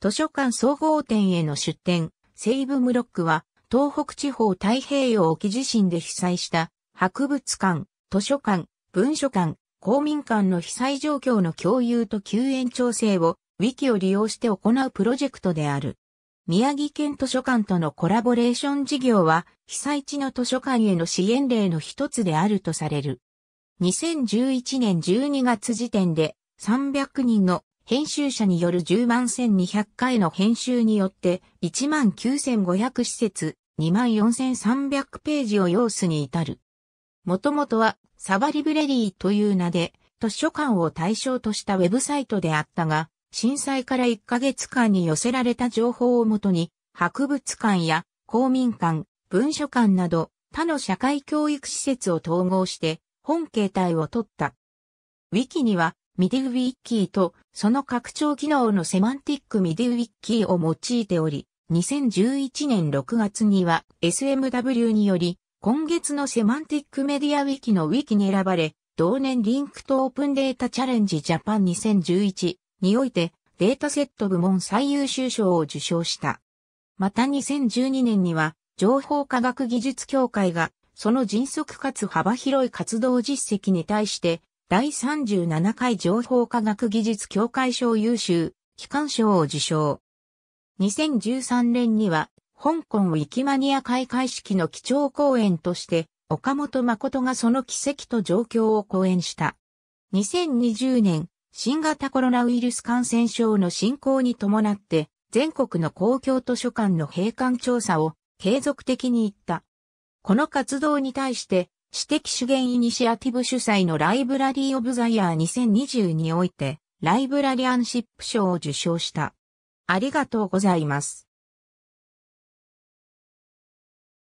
図書館総合店への出店、西部ムロックは、東北地方太平洋沖地震で被災した、博物館、図書館、文書館、公民館の被災状況の共有と救援調整を、ウィキを利用して行うプロジェクトである。宮城県図書館とのコラボレーション事業は、被災地の図書館への支援例の一つであるとされる。2011年12月時点で、300人の編集者による10万1200回の編集によって、1万9500施設、2万4300ページを要すに至る。もともとは、サバリブレリーという名で、図書館を対象としたウェブサイトであったが、震災から1ヶ月間に寄せられた情報をもとに、博物館や公民館、文書館など他の社会教育施設を統合して本形態を取った。ウィキにはミディウィッキーとその拡張機能のセマンティックミディウィッキーを用いており、2011年6月には SMW により今月のセマンティックメディアウィキのウィキに選ばれ、同年リンクとオープンデータチャレンジジャパン2011においてデータセット部門最優秀賞を受賞した。また2012年には情報科学技術協会がその迅速かつ幅広い活動実績に対して第37回情報科学技術協会賞優秀、機関賞を受賞。2013年には、香港ウィキマニア開会式の基調講演として、岡本誠がその奇跡と状況を講演した。2020年、新型コロナウイルス感染症の進行に伴って、全国の公共図書館の閉館調査を継続的に行った。この活動に対して、私的主言イニシアティブ主催のライブラリー・オブ・ザ・イヤー2020において、ライブラリアンシップ賞を受賞した。ありがとうございます。